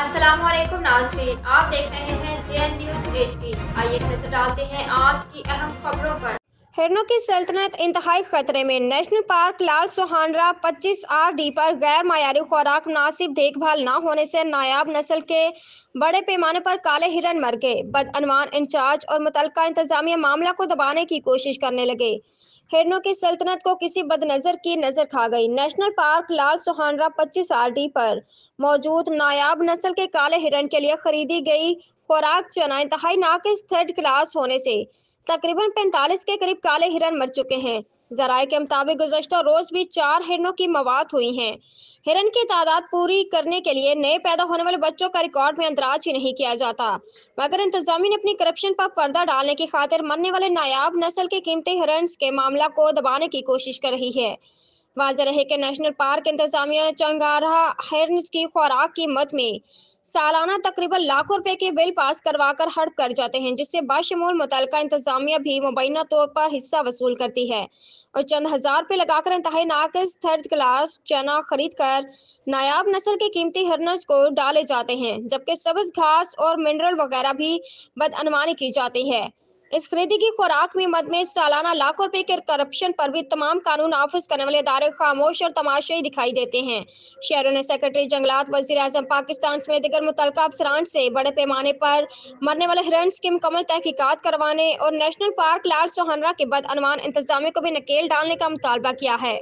अस्सलाम वालेकुम नाजरीन आप देख रहे हैं जे न्यूज एच आइए नजर डालते हैं आज की अहम खबरों पर हिरनों की सल्तनत इंतहाई खतरे में national park Lal Suhanra 25 R D पर गैर मायारी खुराक मुनासिब देखभाल न होने से नायाब नस्ल के बड़े पैमाने पर काले हिरन मर गए बदअनवान इंचार्ज और मुतल इंतजामिया मामला को दबाने की कोशिश करने लगे हिरनों की सल्तनत को किसी बदनजर की नजर खा गई नेशनल पार्क लाल सुहानरा आर डी पर मौजूद नायाब नस्ल के काले हिरण के लिए खरीदी गई खुराक चना इंतहाई नाकिस थर्ड क्लास होने से तकरीबन 45 के करीब काले हिरण मर चुके हैं जराये के मुताबिक गुजशत रोज भी चार हिरणों की मवात हुई है हिरन की तादाद पूरी करने के लिए नए पैदा होने वाले बच्चों का रिकॉर्ड में अंदराज ही नहीं किया जाता मगर इंतजामी ने अपनी करप्शन पर पर्दा डालने की खातिर मरने वाले नायाब नस्ल के कीमती हिरन के मामला को दबाने की कोशिश कर रही है वाज रहे के नेशनल पार्क इंतजामिया चंगारा हिरन की खुराक की मत में सालाना तकरीबन लाखों रुपए के बिल पास करवाकर हड़प कर जाते हैं जिससे बाशमूल मुतल इंतजामिया भी मुबैना तौर पर हिस्सा वसूल करती है और चंद हजार रुपये लगाकर इंतहा नाकस थर्ड क्लास चना खरीद कर नायाब नस्ल के कीमती हरनस को डाले जाते हैं जबकि सब्ज घास और मिनरल वगैरह भी बदअनमानी की जाती है इस खरीदी की खुराक में मद में सालाना लाखों रुपए के करप्शन पर भी तमाम कानून नाफिज करने वाले इदारे खामोश और तमाशे दिखाई देते हैं शहरों ने सेक्रेटरी जंगलात वजीर अजम पाकिस्तान समेत दिगर मुतल अफसरान से बड़े पैमाने पर मरने वाले हिरन की मुकम्मल तहकीकत करवाने और नेशनल पार्क लाल सोहनरा के बद अनुमान इंतजामे को भी नकेल डालने का मुतालबा किया है